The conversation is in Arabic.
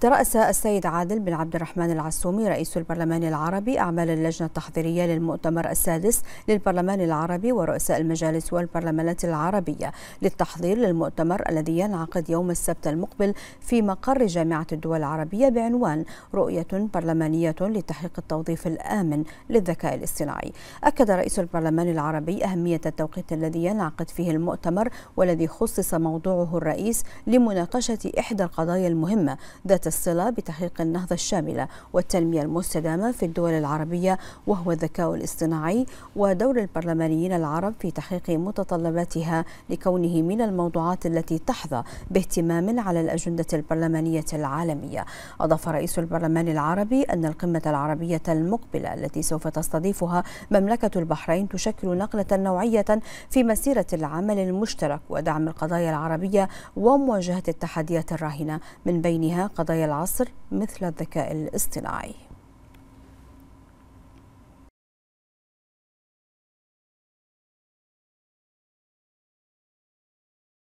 ترأس السيد عادل بن عبد الرحمن العسومي رئيس البرلمان العربي أعمال اللجنة التحضيرية للمؤتمر السادس للبرلمان العربي ورؤساء المجالس والبرلمانات العربية للتحضير للمؤتمر الذي ينعقد يوم السبت المقبل في مقر جامعة الدول العربية بعنوان رؤية برلمانية لتحقيق التوظيف الآمن للذكاء الاصطناعي أكد رئيس البرلمان العربي أهمية التوقيت الذي ينعقد فيه المؤتمر والذي خصص موضوعه الرئيس لمناقشة إحدى القضايا المهمة ذات الصلة بتحقيق النهضة الشاملة والتنمية المستدامة في الدول العربية وهو الذكاء الاصطناعي ودور البرلمانيين العرب في تحقيق متطلباتها لكونه من الموضوعات التي تحظى باهتمام على الأجندة البرلمانية العالمية أضاف رئيس البرلمان العربي أن القمة العربية المقبلة التي سوف تستضيفها مملكة البحرين تشكل نقلة نوعية في مسيرة العمل المشترك ودعم القضايا العربية ومواجهة التحديات الراهنة من بينها قضايا قضايا العصر مثل الذكاء الاصطناعي